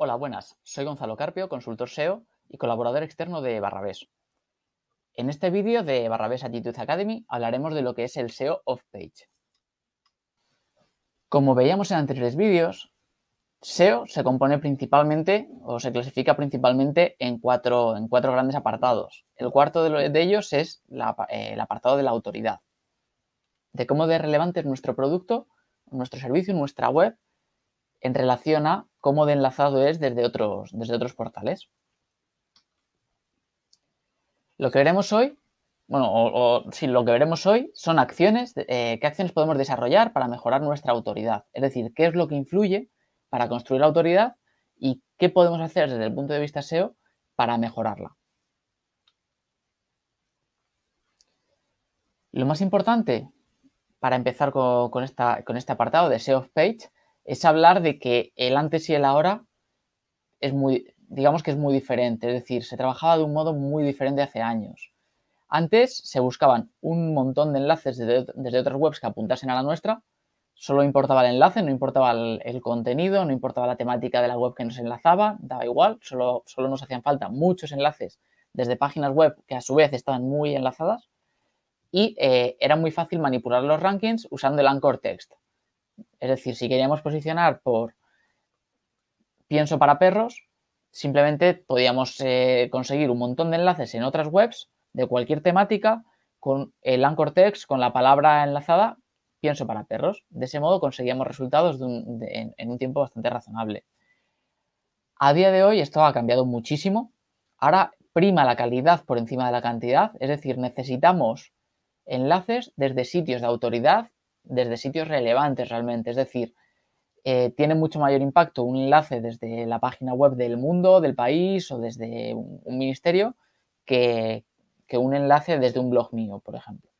Hola, buenas. Soy Gonzalo Carpio, consultor SEO y colaborador externo de Barrabés. En este vídeo de Barrabés Attitude Academy hablaremos de lo que es el SEO off-page. Como veíamos en anteriores vídeos, SEO se compone principalmente o se clasifica principalmente en cuatro, en cuatro grandes apartados. El cuarto de, ellos es eh, el apartado de la autoridad, de cómo de relevante es nuestro producto, nuestro servicio, nuestra web en relación a cómo de enlazado es desde otros, desde otros portales. Lo que veremos hoy, bueno, o, lo que veremos hoy son acciones, eh, qué acciones podemos desarrollar para mejorar nuestra autoridad. Es decir, qué es lo que influye para construir la autoridad y qué podemos hacer desde el punto de vista SEO para mejorarla. Lo más importante para empezar con, esta, con este apartado de SEO Page es hablar de que el antes y el ahora es muy, digamos que es muy diferente, es decir, se trabajaba de un modo muy diferente hace años. Antes se buscaban un montón de enlaces desde, otras webs que apuntasen a la nuestra, solo importaba el enlace, no importaba el, contenido, no importaba la temática de la web que nos enlazaba, daba igual, solo, nos hacían falta muchos enlaces desde páginas web que a su vez estaban muy enlazadas y eh, era muy fácil manipular los rankings usando el anchor text. Es decir, si queríamos posicionar por pienso para perros, simplemente podíamos eh, conseguir un montón de enlaces en otras webs de cualquier temática con el anchor text, con la palabra enlazada, pienso para perros. De ese modo conseguíamos resultados en un tiempo bastante razonable. A día de hoy esto ha cambiado muchísimo. Ahora prima la calidad por encima de la cantidad, es decir, necesitamos enlaces desde sitios de autoridad desde sitios relevantes realmente. Es decir, eh, tiene mucho mayor impacto un enlace desde la página web del mundo, del país o desde un, ministerio que, un enlace desde un blog mío, por ejemplo.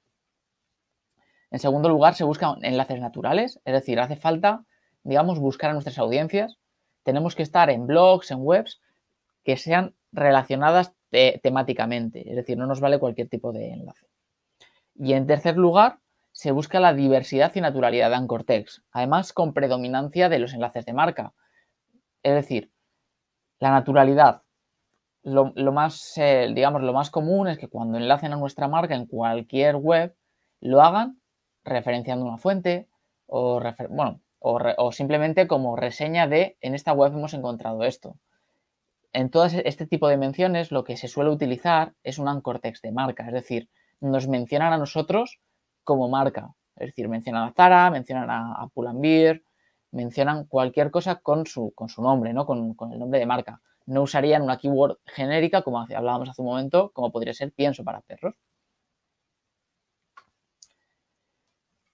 En segundo lugar, se buscan enlaces naturales, es decir, hace falta, digamos, buscar a nuestras audiencias. Tenemos que estar en blogs, en webs que sean relacionadas temáticamente, es decir, no nos vale cualquier tipo de enlace. Y en tercer lugar, se busca la diversidad y naturalidad de Anchor además con predominancia de los enlaces de marca. Es decir, la naturalidad. Lo, más, eh, digamos, lo más común es que cuando enlacen a nuestra marca en cualquier web, lo hagan referenciando una fuente o, o, simplemente como reseña de en esta web hemos encontrado esto. En todo e, este tipo de menciones, lo que se suele utilizar es un anchor de marca, es decir, nos mencionan a nosotros como marca. Es decir, mencionan a Zara, mencionan a, Pulambir, mencionan cualquier cosa con su, nombre, ¿no? Con, el nombre de marca. No usarían una keyword genérica, como hablábamos hace un momento, como podría ser pienso para perros.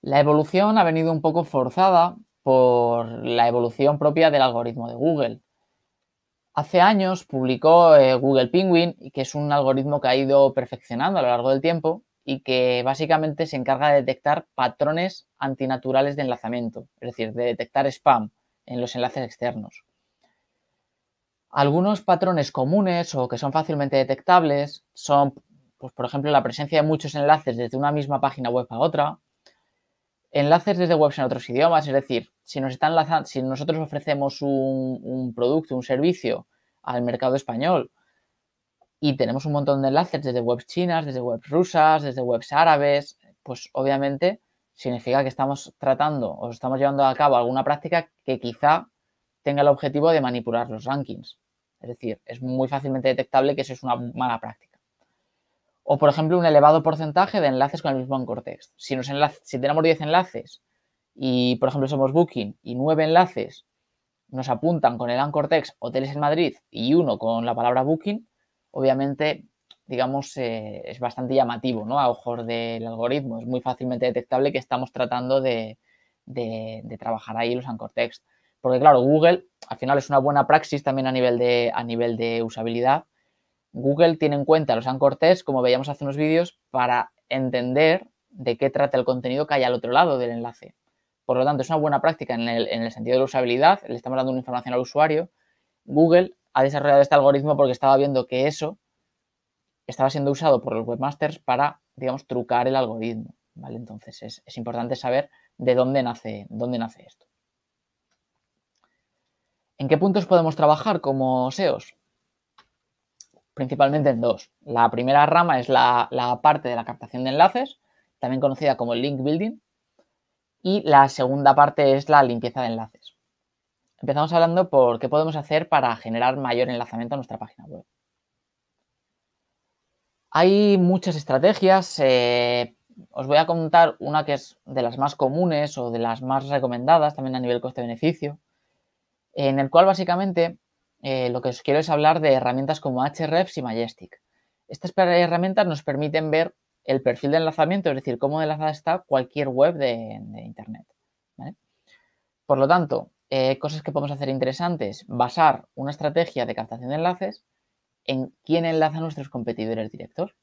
La evolución ha venido un poco forzada por la evolución propia del algoritmo de Google. Hace años publicó eh, Google Penguin, que es un algoritmo que ha ido perfeccionando a lo largo del tiempo, y que básicamente se encarga de detectar patrones antinaturales de enlazamiento, es decir, de detectar spam en los enlaces externos. Algunos patrones comunes o que son fácilmente detectables son, pues, por ejemplo, la presencia de muchos enlaces desde una misma página web a otra, enlaces desde webs en otros idiomas, es decir, si, nos están si nosotros ofrecemos un producto, un servicio al mercado español, y tenemos un montón de enlaces desde webs chinas, desde webs rusas, desde webs árabes. Pues obviamente significa que estamos tratando o estamos llevando a cabo alguna práctica que quizá tenga el objetivo de manipular los rankings. Es decir, es muy fácilmente detectable que eso es una mala práctica. O, por ejemplo, un elevado porcentaje de enlaces con el mismo anchor text. Si, nos enlace, si tenemos 10 enlaces y, por ejemplo, somos Booking y 9 enlaces nos apuntan con el anchor text hoteles en Madrid y uno con la palabra Booking, obviamente, digamos, eh, es bastante llamativo, ¿no? A ojos del algoritmo. Es muy fácilmente detectable que estamos tratando de, trabajar ahí los anchor text. Porque, claro, Google, al final, es una buena praxis también a nivel de, a nivel de usabilidad. Google tiene en cuenta los anchor text, como veíamos hace unos vídeos, para entender de qué trata el contenido que hay al otro lado del enlace. Por lo tanto, es una buena práctica en el, en el sentido de la usabilidad, le estamos dando una información al usuario. Google ha desarrollado este algoritmo porque estaba viendo que eso estaba siendo usado por los webmasters para, digamos, trucar el algoritmo. ¿vale? Entonces es, importante saber de dónde nace, dónde nace esto. ¿En qué puntos podemos trabajar como SEOs? Principalmente en dos. La primera rama es la, la parte de la captación de enlaces, también conocida como el link building, y la segunda parte es la limpieza de enlaces. Empezamos hablando por qué podemos hacer para generar mayor enlazamiento a nuestra página web. Hay muchas estrategias. Eh, os voy a contar una que es de las más comunes o de las más recomendadas también a nivel coste-beneficio, en el cual básicamente eh, lo que os quiero es hablar de herramientas como HREFs y Majestic. Estas herramientas nos permiten ver el perfil de enlazamiento, es decir, cómo enlazada está cualquier web de, Internet. Por lo tanto, eh, cosas que podemos hacer interesantes, basar una estrategia de captación de enlaces en quién enlaza a nuestros competidores directos.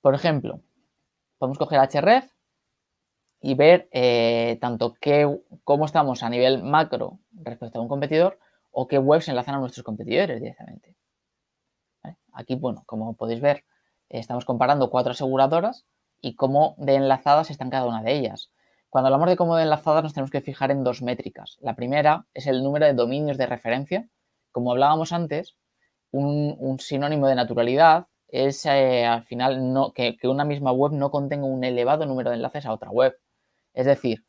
Por ejemplo, podemos coger HRF y ver eh, tanto qué, cómo estamos a nivel macro respecto a un competidor o qué webs enlazan a nuestros competidores directamente. Aquí, bueno, como podéis ver, eh, estamos comparando cuatro aseguradoras y cómo de enlazadas están cada una de ellas. Cuando hablamos de cómo de enlazadas nos tenemos que fijar en dos métricas. La primera es el número de dominios de referencia. Como hablábamos antes, un, sinónimo de naturalidad es eh, al final que, una misma web no contenga un elevado número de enlaces a otra web. Es decir,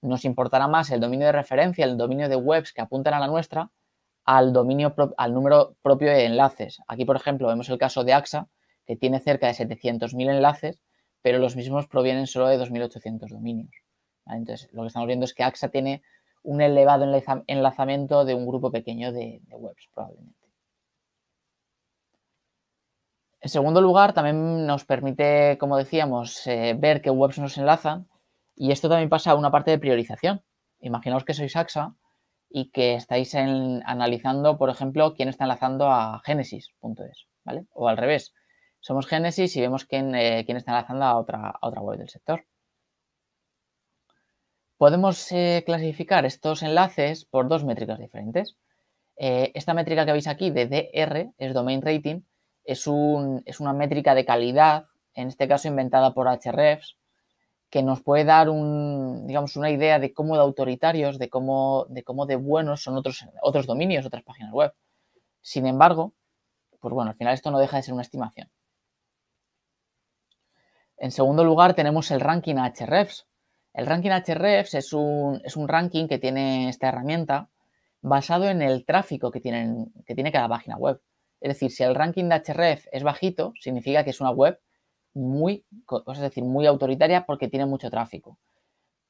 nos importará más el dominio de referencia, el dominio de webs que apuntan a la nuestra, al dominio al número propio de enlaces. Aquí, por ejemplo, vemos el caso de AXA, que tiene cerca de 700.000 enlaces, pero los mismos provienen solo de 2.800 dominios. Entonces, lo que estamos viendo es que AXA tiene un elevado enlazamiento de un grupo pequeño de, webs, probablemente. En segundo lugar, también nos permite, como decíamos, eh, ver qué webs nos enlazan y esto también pasa a una parte de priorización. Imaginaos que sois AXA y que estáis analizando, por ejemplo, quién está enlazando a Genesis.es, ¿vale? O al revés, somos Genesis y vemos eh, quién, está enlazando a otra, a otra web del sector podemos eh, clasificar estos enlaces por dos métricas diferentes. Eh, esta métrica que veis aquí de DR es Domain Rating, es, una métrica de calidad, en este caso inventada por HRFs, que nos puede dar un, digamos, una idea de cómo de autoritarios, de cómo de, cómo de buenos son otros, dominios, otras páginas web. Sin embargo, pues bueno, al final esto no deja de ser una estimación. En segundo lugar tenemos el ranking HRFs. El ranking HREF es un, ranking que tiene esta herramienta basado en el tráfico que, tiene cada página web. Es decir, si el ranking de href es bajito, significa que es una web muy, es decir, muy autoritaria porque tiene mucho tráfico.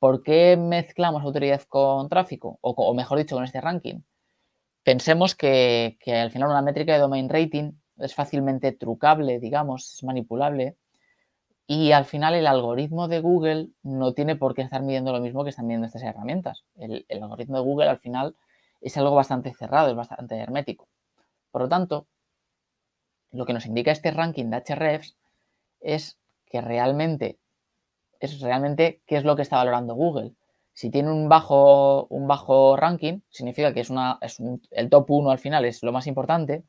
¿Por qué mezclamos autoridad con tráfico? O, mejor dicho, con este ranking. Pensemos que, que, al final una métrica de domain rating es fácilmente trucable, digamos, es manipulable, y al final el algoritmo de Google no tiene por qué estar midiendo lo mismo que están midiendo estas herramientas. El, algoritmo de Google al final es algo bastante cerrado, es bastante hermético. Por lo tanto, lo que nos indica este ranking de HRFs es que realmente es realmente qué es lo que está valorando Google. Si tiene un bajo, un bajo ranking, significa que es una, el top 1 al final es lo más importante.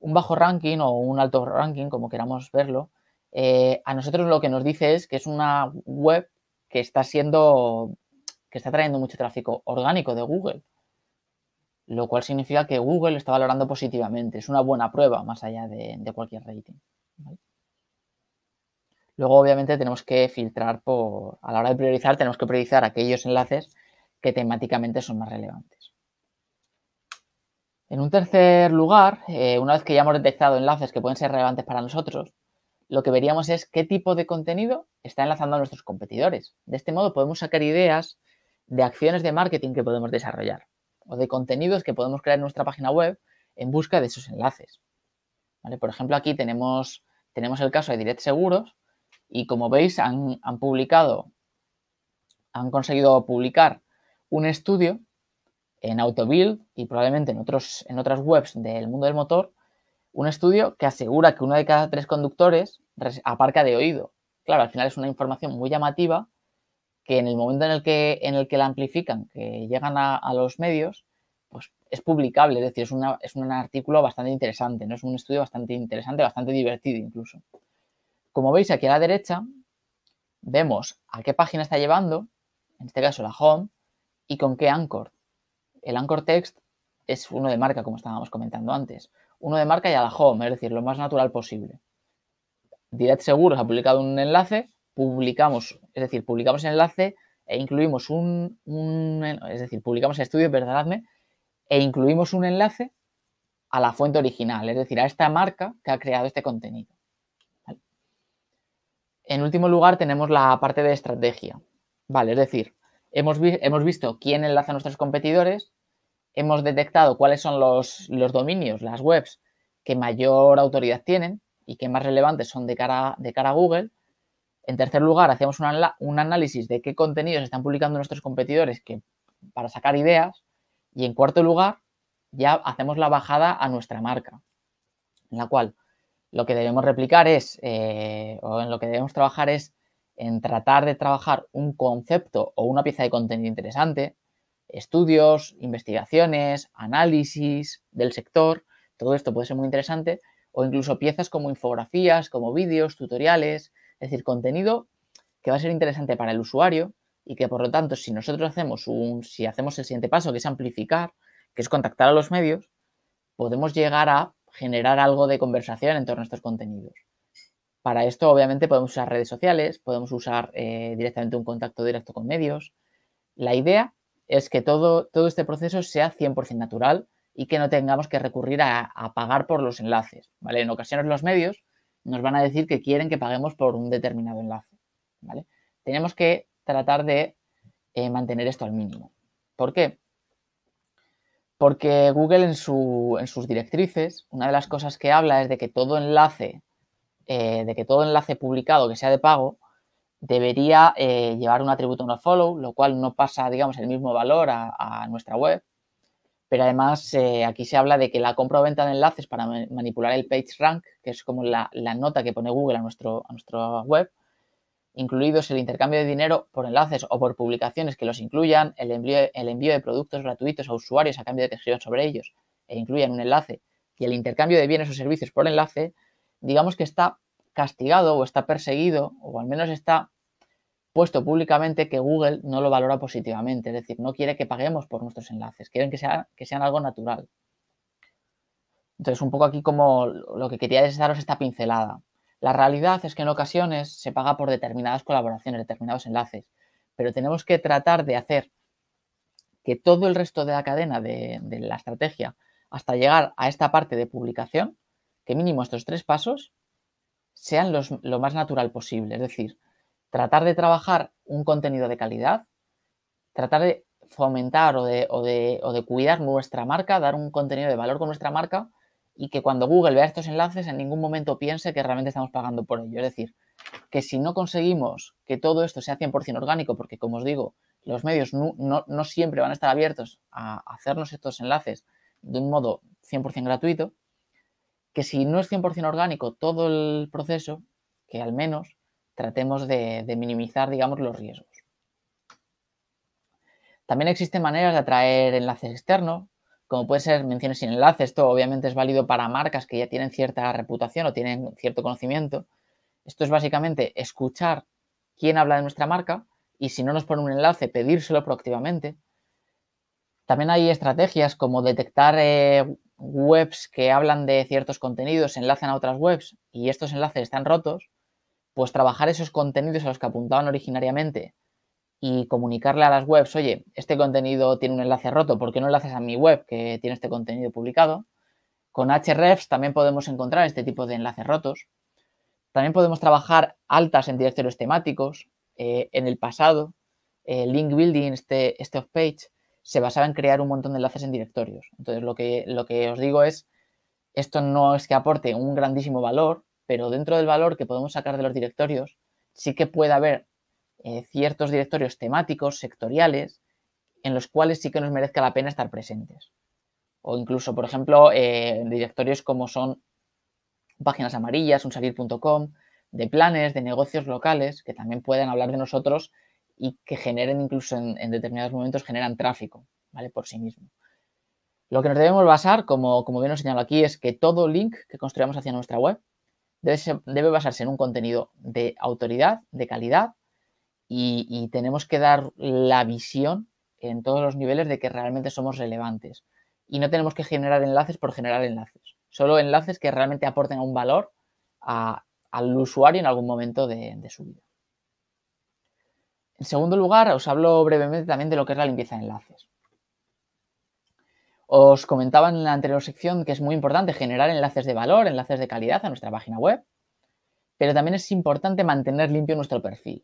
Un bajo ranking o un alto ranking, como queramos verlo, eh, a nosotros lo que nos dice es que es una web que está siendo, que está trayendo mucho tráfico orgánico de Google, lo cual significa que Google está valorando positivamente. Es una buena prueba más allá de, cualquier rating. Luego, obviamente, tenemos que filtrar por, a la hora de priorizar, tenemos que priorizar aquellos enlaces que temáticamente son más relevantes. En un tercer lugar, eh, una vez que ya hemos detectado enlaces que pueden ser relevantes para nosotros, lo que veríamos es qué tipo de contenido está enlazando a nuestros competidores. De este modo podemos sacar ideas de acciones de marketing que podemos desarrollar o de contenidos que podemos crear en nuestra página web en busca de esos enlaces. Por ejemplo, aquí tenemos, tenemos, el caso de Direct Seguros y como veis han, publicado, han conseguido publicar un estudio en Autobuild y probablemente en, otros, en otras webs del mundo del motor, un estudio que asegura que uno de cada tres conductores aparca de oído. Claro, al final es una información muy llamativa que en el momento en el que, en el que la amplifican, que llegan a, los medios, pues es publicable, es decir, es, es un artículo bastante interesante, ¿no? es un estudio bastante interesante, bastante divertido incluso. Como veis aquí a la derecha, vemos a qué página está llevando, en este caso la home, y con qué anchor. El anchor text es uno de marca, como estábamos comentando antes, uno de marca y a la home, es decir, lo más natural posible. Direct Seguros ha publicado un enlace, publicamos, es decir, publicamos el enlace e incluimos un, es decir, publicamos el estudio, perdonadme, e incluimos un enlace a la fuente original, es decir, a esta marca que ha creado este contenido. En último lugar, tenemos la parte de estrategia. Vale, es decir, hemos, visto quién enlaza a nuestros competidores, hemos detectado cuáles son los, los dominios, las webs que mayor autoridad tienen, y qué más relevantes son de cara, de cara a Google. En tercer lugar, hacemos un, análisis de qué contenidos están publicando nuestros competidores que, para sacar ideas. Y en cuarto lugar, ya hacemos la bajada a nuestra marca, en la cual lo que debemos replicar es, eh, o en lo que debemos trabajar es en tratar de trabajar un concepto o una pieza de contenido interesante, estudios, investigaciones, análisis del sector, todo esto puede ser muy interesante o incluso piezas como infografías, como vídeos, tutoriales, es decir, contenido que va a ser interesante para el usuario y que por lo tanto si nosotros hacemos un si hacemos el siguiente paso que es amplificar, que es contactar a los medios, podemos llegar a generar algo de conversación en torno a estos contenidos. Para esto, obviamente, podemos usar redes sociales, podemos usar eh, directamente un contacto directo con medios. La idea es que todo, todo este proceso sea 100% natural y que no tengamos que recurrir a, pagar por los enlaces. ¿vale? En ocasiones los medios nos van a decir que quieren que paguemos por un determinado enlace. ¿vale? Tenemos que tratar de eh, mantener esto al mínimo. ¿Por qué? Porque Google en, sus directrices, una de las cosas que habla es de que todo enlace, eh, de que todo enlace publicado que sea de pago, debería eh, llevar un atributo no follow, lo cual no pasa, digamos, el mismo valor a nuestra web, pero además eh, aquí se habla de que la compra o venta de enlaces para manipular el PageRank, que es como la, nota que pone Google a, nuestro, a nuestra web, incluidos el intercambio de dinero por enlaces o por publicaciones que los incluyan, el envío, el envío de productos gratuitos a usuarios a cambio de que escriban sobre ellos e incluyan un enlace, y el intercambio de bienes o servicios por enlace, digamos que está castigado o está perseguido, o al menos está puesto públicamente que Google no lo valora positivamente, es decir, no quiere que paguemos por nuestros enlaces, quieren que, que sean algo natural. Entonces, un poco aquí como lo que quería es daros esta pincelada. La realidad es que en ocasiones se paga por determinadas colaboraciones, determinados enlaces, pero tenemos que tratar de hacer que todo el resto de la cadena de, la estrategia, hasta llegar a esta parte de publicación, que mínimo estos tres pasos sean lo más natural posible. Es decir, tratar de trabajar un contenido de calidad, tratar de fomentar o de, cuidar nuestra marca, dar un contenido de valor con nuestra marca y que cuando Google vea estos enlaces en ningún momento piense que realmente estamos pagando por ello. Es decir, que si no conseguimos que todo esto sea 100% orgánico, porque como os digo, los medios no, no siempre van a estar abiertos a hacernos estos enlaces de un modo 100% gratuito, que si no es 100% orgánico todo el proceso, que al menos tratemos de, minimizar, digamos, los riesgos. También existen maneras de atraer enlaces externos, como puede ser menciones sin enlace. Esto obviamente es válido para marcas que ya tienen cierta reputación o tienen cierto conocimiento. Esto es básicamente escuchar quién habla de nuestra marca y si no nos pone un enlace, pedírselo proactivamente. También hay estrategias como detectar eh, webs que hablan de ciertos contenidos, se enlazan a otras webs y estos enlaces están rotos pues trabajar esos contenidos a los que apuntaban originariamente y comunicarle a las webs, oye, este contenido tiene un enlace roto, ¿por qué no enlaces a mi web que tiene este contenido publicado? Con hrefs también podemos encontrar este tipo de enlaces rotos. También podemos trabajar altas en directorios temáticos. Eh, en el pasado, eh, link building, este, este off-page, se basaba en crear un montón de enlaces en directorios. Entonces, lo que, lo que os digo es, esto no es que aporte un grandísimo valor, pero dentro del valor que podemos sacar de los directorios, sí que puede haber eh, ciertos directorios temáticos, sectoriales, en los cuales sí que nos merezca la pena estar presentes. O incluso, por ejemplo, eh, directorios como son páginas amarillas, unsalir.com, de planes, de negocios locales, que también pueden hablar de nosotros y que generen incluso en, determinados momentos generan tráfico, ¿vale? Por sí mismo. Lo que nos debemos basar, como, como bien os señalo aquí, es que todo link que construyamos hacia nuestra web debe, basarse en un contenido de autoridad, de calidad, y, tenemos que dar la visión en todos los niveles de que realmente somos relevantes. Y no tenemos que generar enlaces por generar enlaces, solo enlaces que realmente aporten un valor al usuario en algún momento de su vida. En segundo lugar, os hablo brevemente también de lo que es la limpieza de enlaces. Os comentaba en la anterior sección que es muy importante generar enlaces de valor, enlaces de calidad a nuestra página web, pero también es importante mantener limpio nuestro perfil.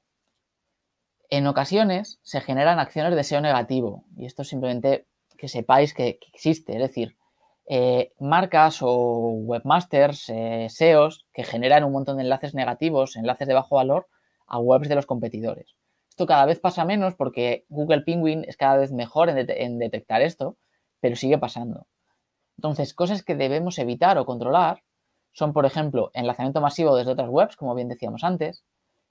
En ocasiones se generan acciones de SEO negativo y esto es simplemente que sepáis que, existe, es decir, eh, marcas o webmasters, eh, SEOs, que generan un montón de enlaces negativos, enlaces de bajo valor a webs de los competidores. Esto cada vez pasa menos porque Google Penguin es cada vez mejor en detectar esto pero sigue pasando. Entonces, cosas que debemos evitar o controlar son, por ejemplo, enlazamiento masivo desde otras webs, como bien decíamos antes,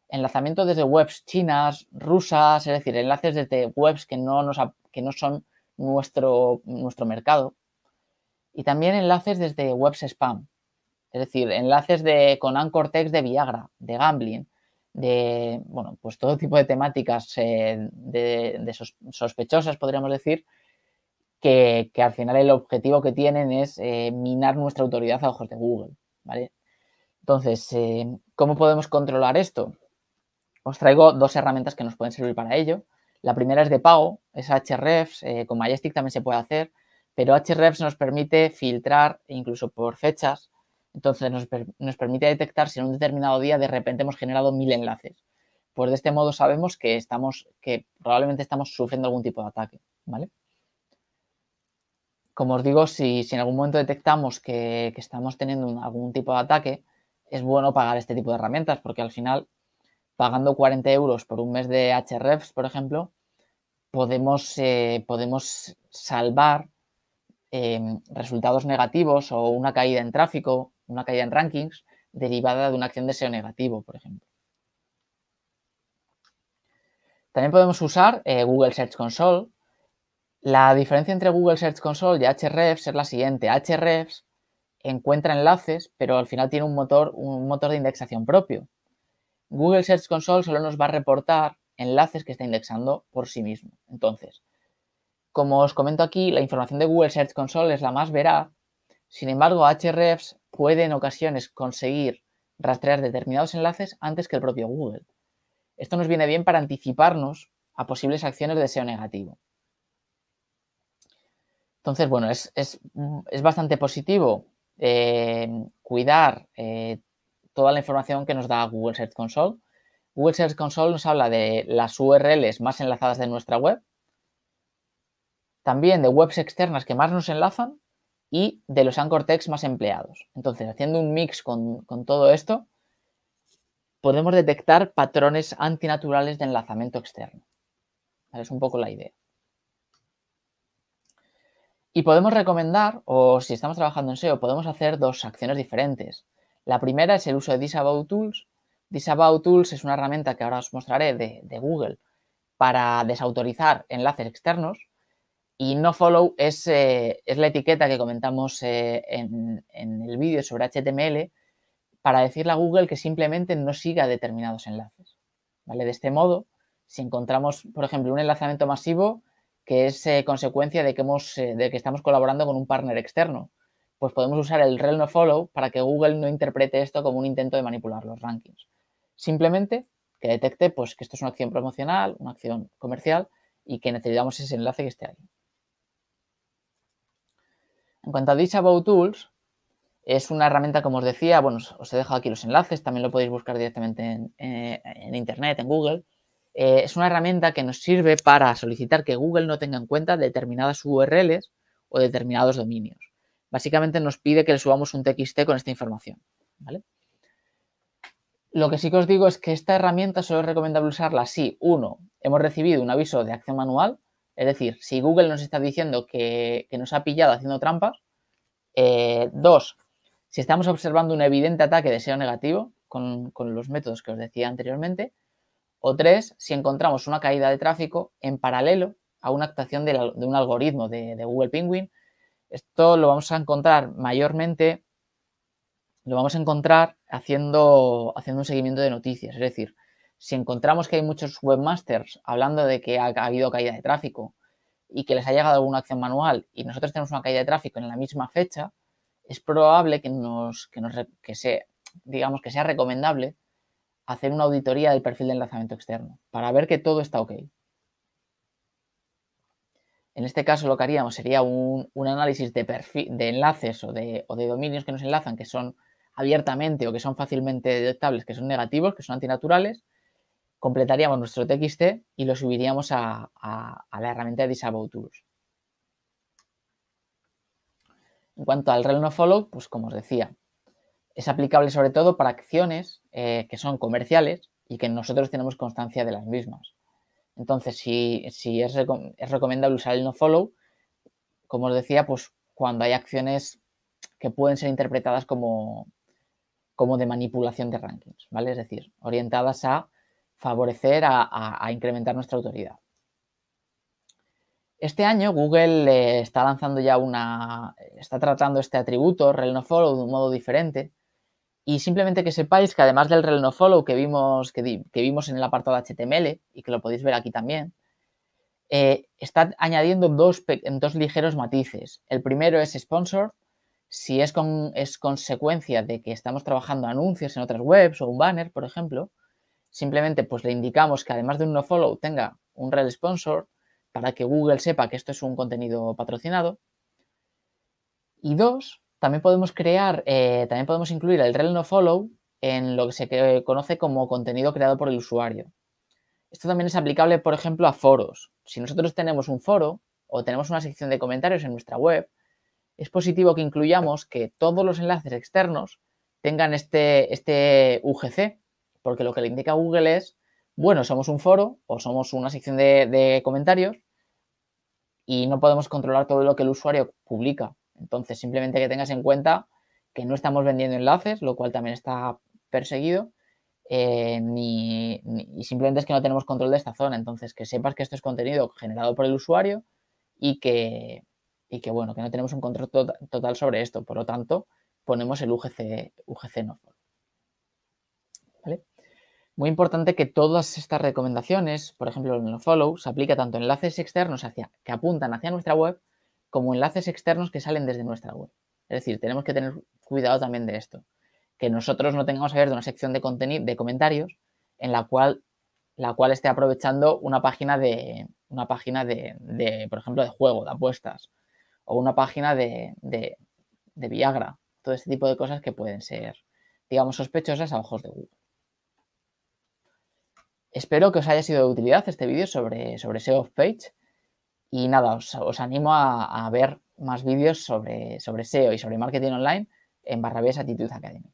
enlazamiento desde webs chinas, rusas, es decir, enlaces desde webs que no, que no son nuestro, nuestro mercado, y también enlaces desde webs spam, es decir, enlaces de, con Anchor Text de Viagra, de gambling, de, bueno, pues todo tipo de temáticas eh, de, sospechosas, podríamos decir, que, al final el objetivo que tienen es eh, minar nuestra autoridad a ojos de Google, ¿vale? Entonces, eh, ¿cómo podemos controlar esto? Os traigo dos herramientas que nos pueden servir para ello. La primera es de pago, es eh, con Majestic también se puede hacer, pero Hrefs nos permite filtrar incluso por fechas, entonces nos, nos permite detectar si en un determinado día de repente hemos generado mil enlaces. Pues de este modo sabemos que estamos, que probablemente estamos sufriendo algún tipo de ataque, ¿vale? como os digo, si, en algún momento detectamos que, estamos teniendo algún tipo de ataque, es bueno pagar este tipo de herramientas, porque al final, pagando 40 euros por un mes de HREFs, por ejemplo, podemos, eh, podemos salvar em, resultados negativos o una caída en tráfico, una caída en rankings derivada de una acción de SEO negativo, por ejemplo. También podemos usar eh, Google Search Console la diferencia entre Google Search Console y HREFS es la siguiente. Hrefs encuentra enlaces, pero al final tiene un motor, de indexación propio. Google Search Console solo nos va a reportar enlaces que está indexando por sí mismo. Entonces, como os comento aquí, la información de Google Search Console es la más veraz. Sin embargo, Hrefs puede en ocasiones conseguir rastrear determinados enlaces antes que el propio Google. Esto nos viene bien para anticiparnos a posibles acciones de SEO negativo. Entonces, bueno, es, bastante positivo eh, cuidar eh, toda la información que nos da Google Search Console. Google Search Console nos habla de las URLs más enlazadas de nuestra web, también de webs externas que más nos enlazan y de los anchor text más empleados. Entonces, haciendo un mix con, todo esto, podemos detectar patrones antinaturales de enlazamiento externo. Es un poco la idea. Y podemos recomendar, o si estamos trabajando en SEO, podemos hacer dos acciones diferentes. La primera es el uso de Disavow Tools. Disavow Tools es una herramienta que ahora os mostraré de, Google para desautorizar enlaces externos. Y no follow es, eh, la etiqueta que comentamos eh, en, el vídeo sobre HTML para decirle a Google que simplemente no siga determinados enlaces. ¿vale? De este modo, si encontramos, por ejemplo, un enlazamiento masivo que es eh, consecuencia de que, hemos, eh, de que estamos colaborando con un partner externo. Pues podemos usar el rel no follow para que Google no interprete esto como un intento de manipular los rankings. Simplemente que detecte pues, que esto es una acción promocional, una acción comercial y que necesitamos ese enlace que esté ahí. En cuanto a Disavow Tools, es una herramienta, como os decía, bueno, os he dejado aquí los enlaces, también lo podéis buscar directamente en eh, Internet, en Google, eh, es una herramienta que nos sirve para solicitar que Google no tenga en cuenta determinadas URLs o determinados dominios. Básicamente nos pide que le subamos un TXT con esta información. ¿vale? Lo que sí que os digo es que esta herramienta solo es recomendable usarla si, uno, hemos recibido un aviso de acción manual, es decir, si Google nos está diciendo que, nos ha pillado haciendo trampas. Eh, dos, si estamos observando un evidente ataque de SEO negativo con los métodos que os decía anteriormente. O tres, si encontramos una caída de tráfico en paralelo a una actuación de, un algoritmo de, Google Penguin. Esto lo vamos a encontrar mayormente, lo vamos a encontrar haciendo, haciendo un seguimiento de noticias. Es decir, si encontramos que hay muchos webmasters hablando de que ha, habido caída de tráfico y que les ha llegado alguna acción manual y nosotros tenemos una caída de tráfico en la misma fecha, es probable que nos, digamos que sea recomendable hacer una auditoría del perfil de enlazamiento externo para ver que todo está ok. En este caso lo que haríamos sería un, análisis de, perfil, de enlaces o de, dominios que nos enlazan que son abiertamente o que son fácilmente detectables, que son negativos, que son antinaturales. Completaríamos nuestro TXT y lo subiríamos a, la herramienta de Disable Tools. En cuanto al rel no follow, pues como os decía, es aplicable sobre todo para acciones eh, que son comerciales y que nosotros tenemos constancia de las mismas. Entonces, si, es, recomendable usar el no follow como os decía, pues cuando hay acciones que pueden ser interpretadas como, como de manipulación de rankings, ¿vale? Es decir, orientadas a favorecer, a, incrementar nuestra autoridad. Este año Google eh, está lanzando ya una, está tratando este atributo, no follow de un modo diferente, y simplemente que sepáis que además del rel no follow que vimos, que, vimos en el apartado HTML y que lo podéis ver aquí también, eh, está añadiendo dos, dos, ligeros matices. El primero es sponsor. Si es, es consecuencia de que estamos trabajando anuncios en otras webs o un banner, por ejemplo, simplemente pues le indicamos que además de un no follow tenga un rel sponsor para que Google sepa que esto es un contenido patrocinado. Y dos, también podemos crear, eh, también podemos incluir el rel no follow en lo que se eh, conoce como contenido creado por el usuario. Esto también es aplicable, por ejemplo, a foros. Si nosotros tenemos un foro o tenemos una sección de comentarios en nuestra web, es positivo que incluyamos que todos los enlaces externos tengan este, este UGC, porque lo que le indica Google es, bueno, somos un foro o somos una sección de comentarios y no podemos controlar todo lo que el usuario publica. Entonces, simplemente que tengas en cuenta que no estamos vendiendo enlaces, lo cual también está perseguido, eh, y simplemente es que no tenemos control de esta zona. Entonces, que sepas que esto es contenido generado por el usuario y que, bueno, que no tenemos un control tota-, total sobre esto. Por lo tanto, ponemos el UGC, UGC no ¿Vale? Muy importante que todas estas recomendaciones, por ejemplo, el no follow, se aplica tanto en enlaces externos hacia, que apuntan hacia nuestra web como enlaces externos que salen desde nuestra web. Es decir, tenemos que tener cuidado también de esto. Que nosotros no tengamos de una sección de, contenido, de comentarios en la cual, la cual esté aprovechando una página, de, una página de, por ejemplo, de juego, de apuestas, o una página de, de, Viagra. Todo este tipo de cosas que pueden ser, digamos, sospechosas a ojos de Google. Espero que os haya sido de utilidad este vídeo sobre, sobre SEO Page. Y nada, os, animo a, ver más vídeos sobre, sobre SEO y sobre marketing online en Barrabés Attitude Academy.